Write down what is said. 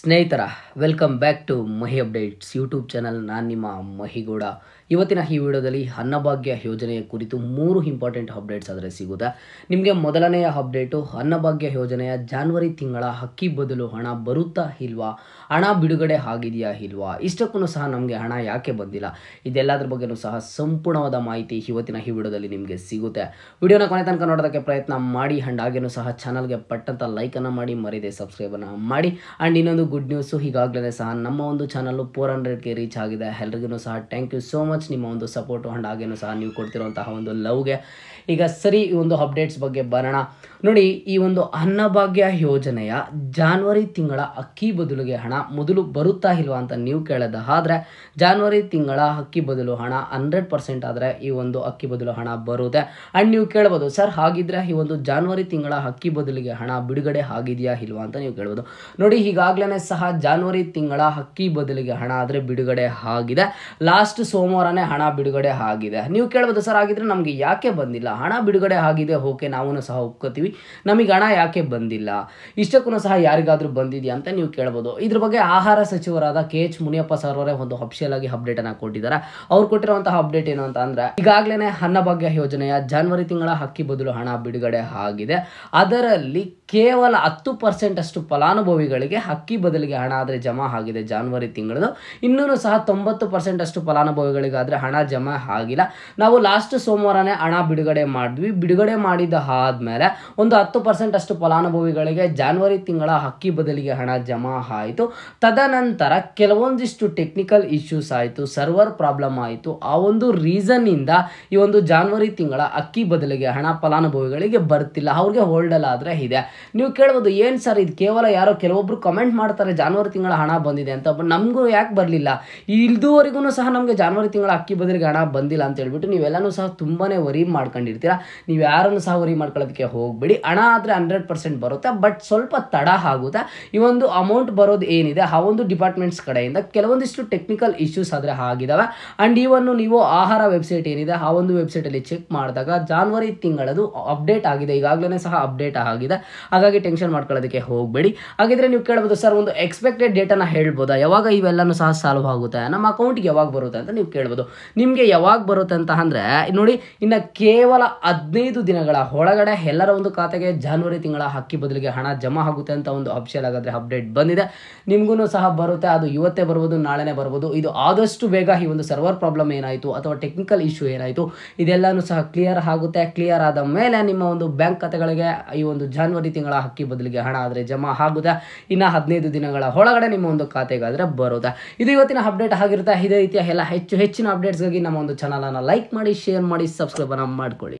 ಸ್ನೇಹಿತರ welcome back to Mahi updates YouTube channel ನಾನು ನಿಮ್ಮ ಮಹಿಗೌಡ ಇವತ್ತಿನ ಈ ವಿಡಿಯೋದಲ್ಲಿ ಅನ್ನಭಾಗ್ಯ ಯೋಜನೆಯ ಕುರಿತು ಮೂರು ಇಂಪಾರ್ಟೆಂಟ್ ಅಪ್ಡೇಟ್ಸ್ ಆದರೆ ಸಿಗುತ್ತೆ ನಿಮಗೆ ಮೊದಲನೆಯ ಅಪ್ಡೇಟು ಅನ್ನಭಾಗ್ಯ ಯೋಜನೆಯ ಜಾನ್ವರಿ ತಿಂಗಳ ಹಕ್ಕಿ ಬದಲು ಹಣ ಬರುತ್ತಾ ಇಲ್ವಾ ಹಣ ಬಿಡುಗಡೆ ಆಗಿದೆಯಾ ಇಲ್ವಾ ಇಷ್ಟಕ್ಕೂ ಸಹ ನಮಗೆ ಹಣ ಯಾಕೆ ಬಂದಿಲ್ಲ ಇದೆಲ್ಲದರ ಬಗ್ಗೆಯೂ ಸಹ ಸಂಪೂರ್ಣವಾದ ಮಾಹಿತಿ ಇವತ್ತಿನ ಈ ವಿಡಿಯೋದಲ್ಲಿ ನಿಮಗೆ ಸಿಗುತ್ತೆ ವಿಡಿಯೋನ ಕೊನೆ ತನಕ ನೋಡೋದಕ್ಕೆ ಪ್ರಯತ್ನ ಮಾಡಿ ಆ್ಯಂಡ್ ಹಾಗೇನೂ ಸಹ ಚಾನಲ್ಗೆ ಪಟ್ಟಂತ ಲೈಕನ್ನು ಮಾಡಿ ಮರಿದೆ ಸಬ್ಸ್ಕ್ರೈಬನ್ನು ಮಾಡಿ ಆ್ಯಂಡ್ ಇನ್ನೊಂದು ಗುಡ್ ನ್ಯೂಸು ಈಗಾಗಲೇ ಸಹ ನಮ್ಮ ಒಂದು ಚಾನಲ್ಲು ಫೋರ್ ಹಂಡ್ರೆಡ್ಗೆ ರೀಚ್ ಆಗಿದೆ ಎಲ್ರಿಗೂ ಸಹ thank you so much much ನಿಮ್ಮ ಒಂದು ಸಪೋರ್ಟ್ ಆ್ಯಂಡ್ ಹಾಗೇನು ಸಹ ನೀವು ಕೊಡ್ತಿರುವಂತಹ ಒಂದು ಲವ್ಗೆ ಈಗ ಸರಿ ಈ ಒಂದು ಅಪ್ಡೇಟ್ಸ್ ಬಗ್ಗೆ ಬರೋಣ ನೋಡಿ ಈ ಒಂದು ಅನ್ನಭಾಗ್ಯ ಯೋಜನೆಯ ಜಾನ್ವರಿ ತಿಂಗಳ ಅಕ್ಕಿ ಬದಲಿಗೆ ಹಣ ಮೊದಲು ಬರುತ್ತಾ ಇಲ್ವಾ ಅಂತ ನೀವು ಕೇಳದ ಆದರೆ ಜಾನ್ವರಿ ತಿಂಗಳ ಅಕ್ಕಿ ಬದಲು ಹಣ ಹಂಡ್ರೆಡ್ ಪರ್ಸೆಂಟ್ ಆದರೆ ಈ ಒಂದು ಅಕ್ಕಿ ಬದಲು ಹಣ ಬರುತ್ತೆ ಆ್ಯಂಡ್ ನೀವು ಕೇಳ್ಬೋದು ಸರ್ ಹಾಗಿದ್ರೆ ಈ ಒಂದು ಜಾನ್ವರಿ ತಿಂಗಳ ಅಕ್ಕಿ ಬದಲಿಗೆ ಹಣ ಬಿಡುಗಡೆ ಆಗಿದೆಯಾ ಇಲ್ವಾ ಅಂತ ನೀವು ಕೇಳ್ಬೋದು ನೋಡಿ ಈಗಾಗಲೇ ಸಹ ಜಾನ್ವರಿ ತಿಂಗಳ ಅಕ್ಕಿ ಬದಲಿಗೆ ಹಣ ಆದರೆ ಬಿಡುಗಡೆ ಆಗಿದೆ ಲಾಸ್ಟ್ ಸೋಮವಾರ ಹಣ ಬಿಡುಗಡೆ ಆಗಿದೆ ನೀವು ಕೇಳ್ಬೋದು ಸರ್ ಆಗಿದ್ರೆ ನಮಗೆ ಯಾಕೆ ಬಂದಿಲ್ಲ ಹಣ ಬಿಡುಗಡೆ ಆಗಿದೆ ಓಕೆ ನಾವು ಸಹ ಒಪ್ಕೋತೀವಿ ನಮಗೆ ಹಣ ಯಾಕೆ ಬಂದಿಲ್ಲ ಇಷ್ಟಕ್ಕೂ ಸಹ ಯಾರಿಗಾದರೂ ಬಂದಿದೆಯಾ ಅಂತ ನೀವು ಕೇಳ್ಬೋದು ಇದ್ರ ಬಗ್ಗೆ ಆಹಾರ ಸಚಿವರಾದ ಕೆ ಎಚ್ ಮುನಿಯಪ್ಪ ಸರ್ ಅವರೇ ಒಂದು ಅಫಿಷಿಯಲ್ ಆಗಿ ಅಪ್ಡೇಟ್ ಅನ್ನ ಕೊಟ್ಟಿದ್ದಾರೆ ಅವ್ರು ಕೊಟ್ಟಿರುವಂತಹ ಅಪ್ಡೇಟ್ ಏನು ಅಂತ ಅಂದ್ರೆ ಈಗಾಗಲೇ ಅನ್ನಭಾಗ್ಯ ಯೋಜನೆಯ ಜನವರಿ ತಿಂಗಳ ಹಕ್ಕಿ ಬದಲು ಹಣ ಬಿಡುಗಡೆ ಆಗಿದೆ ಅದರಲ್ಲಿ ಕೇವಲ ಹತ್ತು ಪರ್ಸೆಂಟ್ ಅಷ್ಟು ಫಲಾನುಭವಿಗಳಿಗೆ ಹಕ್ಕಿ ಬದಲಿಗೆ ಹಣ ಆದ್ರೆ ಜಮಾ ಆಗಿದೆ ಜಾನ್ವರಿ ತಿಂಗಳು ಇನ್ನೂ ಸಹ ತೊಂಬತ್ತು ಪರ್ಸೆಂಟ್ ಅಷ್ಟು ಫಲಾನುಭವಿಗಳಿಗೆ ಆದ್ರೆ ಹಣ ಜಮಾ ಆಗಿಲ್ಲ ನಾವು ಲಾಸ್ಟ್ ಸೋಮವಾರನೇ ಹಣ ಬಿಡುಗಡೆ ಮಾಡಿದ್ವಿ ಬಿಡುಗಡೆ ಮಾಡಿದ ಆದ್ಮೇಲೆ ಒಂದು ಹತ್ತು ಪರ್ಸೆಂಟ್ ಅಷ್ಟು ಫಲಾನುಭವಿಗಳಿಗೆ ಜಾನ್ವರಿ ತಿಂಗಳ ಅಕ್ಕಿ ಬದಲಿಗೆ ಹಣ ಜಮಾ ಆಯಿತು ತದನಂತರ ಕೆಲವೊಂದಿಷ್ಟು ಟೆಕ್ನಿಕಲ್ ಇಶ್ಯೂಸ್ ಆಯಿತು ಸರ್ವರ್ ಪ್ರಾಬ್ಲಮ್ ಆಯಿತು ಆ ಒಂದು ರೀಸನ್ ಇಂದ ಈ ಒಂದು ಜಾನ್ವರಿ ತಿಂಗಳ ಅಕ್ಕಿ ಬದಲಿಗೆ ಹಣ ಫಲಾನುಭವಿಗಳಿಗೆ ಬರ್ತಿಲ್ಲ ಅವ್ರಿಗೆ ಆದ್ರೆ ಇದೆ ನೀವು ಕೇಳ್ಬೋದು ಏನ್ ಸರ್ ಇದು ಕೇವಲ ಯಾರೋ ಕೆಲವೊಬ್ರು ಕಮೆಂಟ್ ಮಾಡ್ತಾರೆ ಜಾನ್ವರಿ ತಿಂಗಳ ಹಣ ಬಂದಿದೆ ಅಂತ ಬಟ್ ನಮಗೂ ಯಾಕೆ ಬರಲಿಲ್ಲ ಇದುವರೆಗೂ ಸಹ ನಮಗೆ ಜಾನ್ವರಿ ತಿಂಗಳ ಅಕ್ಕಿ ಬದಲಿಗೆ ಹಣ ಬಂದಿಲ್ಲ ಅಂತ ಹೇಳ್ಬಿಟ್ಟು ನೀವೆಲ್ಲನೂ ಸಹ ತುಂಬಾ ವರಿ ಮಾಡ್ಕೊಂಡಿರ್ತೀರಾ ನೀವು ಯಾರನ್ನು ಸಹ ವರಿ ಮಾಡ್ಕೊಳ್ಳೋದಕ್ಕೆ ಹೋಗಬೇಡಿ ಹಣ ಆದರೆ ಹಂಡ್ರೆಡ್ ಪರ್ಸೆಂಟ್ ಬರುತ್ತೆ ಬಟ್ ಸ್ವಲ್ಪ ತಡ ಆಗುತ್ತೆ ಈ ಒಂದು ಅಮೌಂಟ್ ಬರೋದು ಏನಿದೆ ಆ ಒಂದು ಡಿಪಾರ್ಟ್ಮೆಂಟ್ಸ್ ಕಡೆಯಿಂದ ಕೆಲವೊಂದಿಷ್ಟು ಟೆಕ್ನಿಕಲ್ ಇಶ್ಯೂಸ್ ಆದರೆ ಆಗಿದ್ದಾವೆ ಆ್ಯಂಡ್ ಇವನ್ನು ನೀವು ಆಹಾರ ವೆಬ್ಸೈಟ್ ಏನಿದೆ ಆ ಒಂದು ವೆಬ್ಸೈಟಲ್ಲಿ ಚೆಕ್ ಮಾಡಿದಾಗ ಜಾನ್ವರಿ ತಿಂಗಳದು ಅಪ್ಡೇಟ್ ಆಗಿದೆ ಈಗಾಗಲೇ ಸಹ ಅಪ್ಡೇಟ್ ಆಗಿದೆ ಹಾಗಾಗಿ ಟೆನ್ಷನ್ ಮಾಡ್ಕೊಳ್ಳೋದಕ್ಕೆ ಹೋಗಬೇಡಿ ಹಾಗಿದ್ರೆ ನೀವು ಕೇಳ್ಬೋದು ಸರ್ ಒಂದು ಎಕ್ಸ್ಪೆಕ್ಟೆಡ್ ಡೇಟನ್ನು ಹೇಳ್ಬೋದಾ ಯಾವಾಗ ಇವೆಲ್ಲನೂ ಸಹ ಸಾಲ್ವ್ ಆಗುತ್ತೆ ನಮ್ಮ ಅಕೌಂಟ್ಗೆ ಯಾವಾಗ ಬರುತ್ತೆ ಅಂತ ನೀವು ಕೇಳ್ಬೋದು ಇರ್ಬೋದು ನಿಮಗೆ ಯಾವಾಗ ಬರುತ್ತೆ ಅಂತ ಅಂದರೆ ನೋಡಿ ಇನ್ನು ಕೇವಲ ಹದಿನೈದು ದಿನಗಳ ಒಳಗಡೆ ಎಲ್ಲರ ಒಂದು ಖಾತೆಗೆ ಜಾನ್ವರಿ ತಿಂಗಳ ಹಕ್ಕಿ ಬದಲಿಗೆ ಹಣ ಜಮಾ ಆಗುತ್ತೆ ಅಂತ ಒಂದು ಅಫಿಷಿಯಲ್ ಹಾಗಾದರೆ ಅಪ್ಡೇಟ್ ಬಂದಿದೆ ನಿಮಗೂ ಸಹ ಬರುತ್ತೆ ಅದು ಇವತ್ತೇ ಬರ್ಬೋದು ನಾಳೆನೇ ಬರ್ಬೋದು ಇದು ಆದಷ್ಟು ಬೇಗ ಈ ಒಂದು ಸರ್ವರ್ ಪ್ರಾಬ್ಲಮ್ ಏನಾಯಿತು ಅಥವಾ ಟೆಕ್ನಿಕಲ್ ಇಶ್ಯೂ ಏನಾಯಿತು ಇದೆಲ್ಲನೂ ಸಹ ಕ್ಲಿಯರ್ ಆಗುತ್ತೆ ಕ್ಲಿಯರ್ ಆದ ಮೇಲೆ ನಿಮ್ಮ ಒಂದು ಬ್ಯಾಂಕ್ ಖಾತೆಗಳಿಗೆ ಈ ಒಂದು ಜಾನ್ವರಿ ತಿಂಗಳ ಹಕ್ಕಿ ಬದಲಿಗೆ ಹಣ ಆದರೆ ಜಮಾ ಆಗುತ್ತೆ ಇನ್ನು ಹದಿನೈದು ದಿನಗಳ ಒಳಗಡೆ ನಿಮ್ಮ ಒಂದು ಖಾತೆಗಾದರೆ ಬರುತ್ತೆ ಇದು ಇವತ್ತಿನ ಅಪ್ಡೇಟ್ ಆಗಿರುತ್ತೆ ಇದೇ ರೀತಿಯ ಎಲ್ಲ ಹೆಚ್ಚು ಹೆಚ್ಚು ಹೆಚ್ಚಿನ ಅಪ್ಡೇಟ್ಸ್ಗಾಗಿ ನಮ್ಮ ಒಂದು ಚಾನಲನ್ನು ಲೈಕ್ ಮಾಡಿ ಶೇರ್ ಮಾಡಿ ಸಬ್ಸ್ಕ್ರೈಬನ್ನು ಮಾಡ್ಕೊಳ್ಳಿ